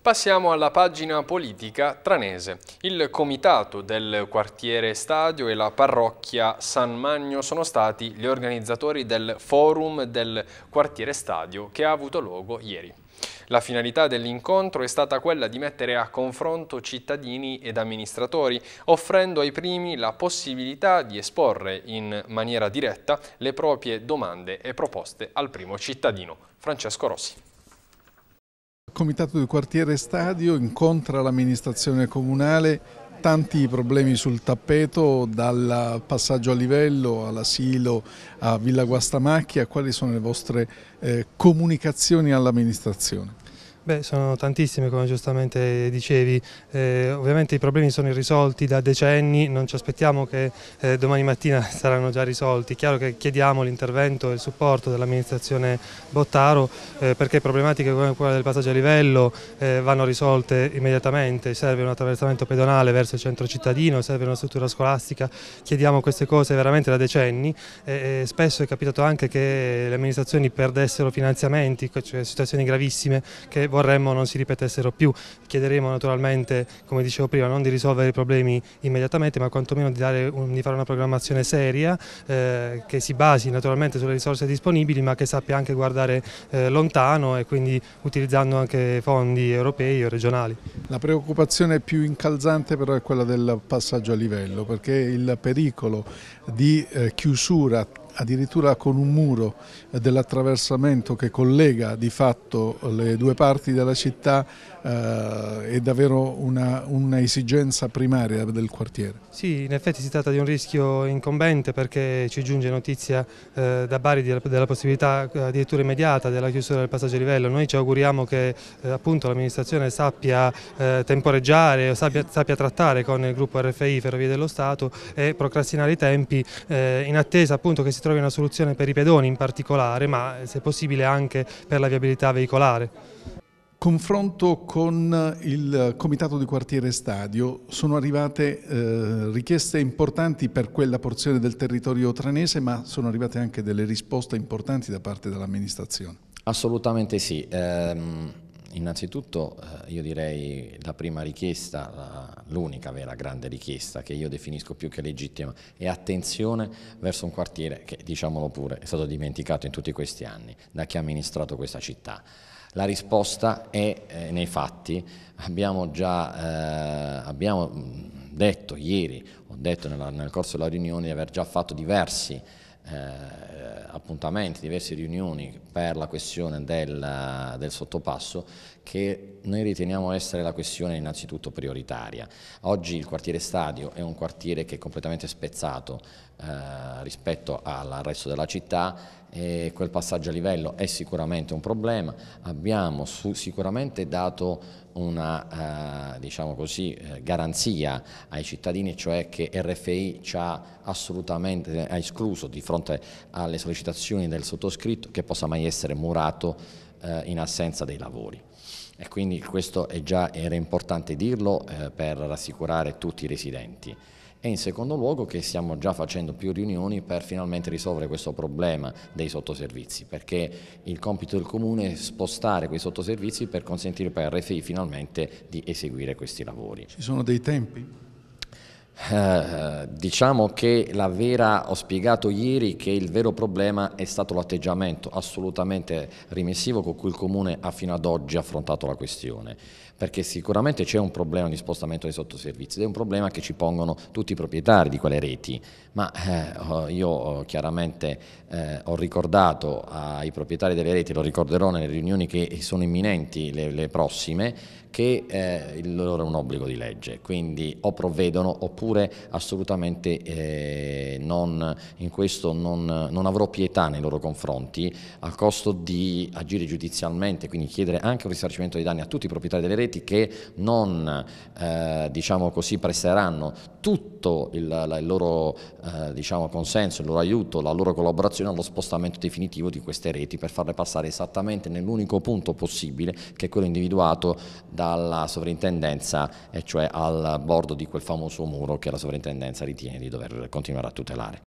Passiamo alla pagina politica tranese. Il comitato del quartiere Stadio e la parrocchia San Magno sono stati gli organizzatori del forum del quartiere Stadio che ha avuto luogo ieri. La finalità dell'incontro è stata quella di mettere a confronto cittadini ed amministratori, offrendo ai primi la possibilità di esporre in maniera diretta le proprie domande e proposte al primo cittadino. Francesco Rossi. Il Comitato di quartiere stadio incontra l'amministrazione comunale tanti problemi sul tappeto, dal passaggio a livello all'asilo a Villa Guastamacchia, quali sono le vostre eh, comunicazioni all'amministrazione? Beh, sono tantissime come giustamente dicevi, eh, ovviamente i problemi sono irrisolti da decenni, non ci aspettiamo che eh, domani mattina saranno già risolti, chiaro che chiediamo l'intervento e il supporto dell'amministrazione Bottaro eh, perché problematiche come quella del passaggio a livello eh, vanno risolte immediatamente, serve un attraversamento pedonale verso il centro cittadino, serve una struttura scolastica, chiediamo queste cose veramente da decenni e, spesso è capitato anche che le amministrazioni perdessero finanziamenti, cioè situazioni gravissime che vorremmo non si ripetessero più. Chiederemo naturalmente, come dicevo prima, non di risolvere i problemi immediatamente, ma quantomeno di, un, di fare una programmazione seria eh, che si basi naturalmente sulle risorse disponibili, ma che sappia anche guardare eh, lontano e quindi utilizzando anche fondi europei o regionali. La preoccupazione più incalzante però è quella del passaggio a livello, perché il pericolo di eh, chiusura addirittura con un muro dell'attraversamento che collega di fatto le due parti della città eh, è davvero un'esigenza una, primaria del quartiere. Sì, in effetti si tratta di un rischio incombente perché ci giunge notizia eh, da Bari della, della, possibilità eh, addirittura immediata della chiusura del passaggio a livello. Noi ci auguriamo che eh, l'amministrazione sappia eh, temporeggiare sappia, sappia, trattare con il gruppo RFI Ferrovie dello Stato e procrastinare i tempi eh, in attesa appunto che si trovi una soluzione per i pedoni in particolare, ma eh, se possibile anche per la viabilità veicolare. Confronto con eh, il Comitato di Quartiere Stadio sono arrivate eh, richieste importanti per quella porzione del territorio tranese ma sono arrivate anche delle risposte importanti da parte dell'amministrazione. Assolutamente sì. Ehm innanzitutto eh, io direi la prima richiesta, l'unica vera grande richiesta che io definisco più che legittima è attenzione verso un quartiere che, diciamolo pure, è stato dimenticato in tutti questi anni da chi ha amministrato questa città. La risposta è eh, nei fatti, abbiamo già eh, abbiamo mm, detto ieri, ho detto nella, nel corso della riunione di aver già fatto diversi eh, eh, appuntamenti, diverse riunioni per la questione del, del sottopasso che noi riteniamo essere la questione innanzitutto prioritaria. Oggi il quartiere Stadio è un quartiere che è completamente spezzato eh, rispetto al resto della città e quel passaggio a livello è sicuramente un problema. Abbiamo su, sicuramente dato una eh, diciamo così, eh, garanzia ai cittadini, cioè che RFI ci ha assolutamente ha escluso di fronte alle alle sollecitazioni del sottoscritto che possa mai essere murato eh, in assenza dei lavori. E quindi questo è già, era importante dirlo eh, per rassicurare tutti i residenti. E in secondo luogo che stiamo già facendo più riunioni per finalmente risolvere questo problema dei sottoservizi, perché il compito del Comune è spostare quei sottoservizi per consentire poi a RFI finalmente di eseguire questi lavori. Ci sono dei tempi? Eh, diciamo che la vera, ho spiegato ieri che il vero problema è stato l'atteggiamento assolutamente remissivo con cui il Comune ha fino ad oggi affrontato la questione, perché sicuramente c'è un problema di spostamento dei sottoservizi ed è un problema che ci pongono tutti i proprietari di quelle reti, ma eh, io eh, chiaramente eh, ho ricordato ai proprietari delle reti, lo ricorderò nelle riunioni che sono imminenti le, le prossime, che eh, il loro è un obbligo di legge, quindi o provvedono oppure oppure assolutamente eh, non, in questo non, non, avrò pietà nei loro confronti, a costo di agire giudizialmente, quindi chiedere anche un risarcimento dei danni a tutti i proprietari delle reti che non eh, diciamo così, presteranno tutto il, il loro eh, diciamo, consenso, il loro aiuto, la loro collaborazione allo spostamento definitivo di queste reti per farle passare esattamente nell'unico punto possibile che è quello individuato dalla sovrintendenza e cioè al bordo di quel famoso muro che la sovrintendenza ritiene di dover continuare a tutelare.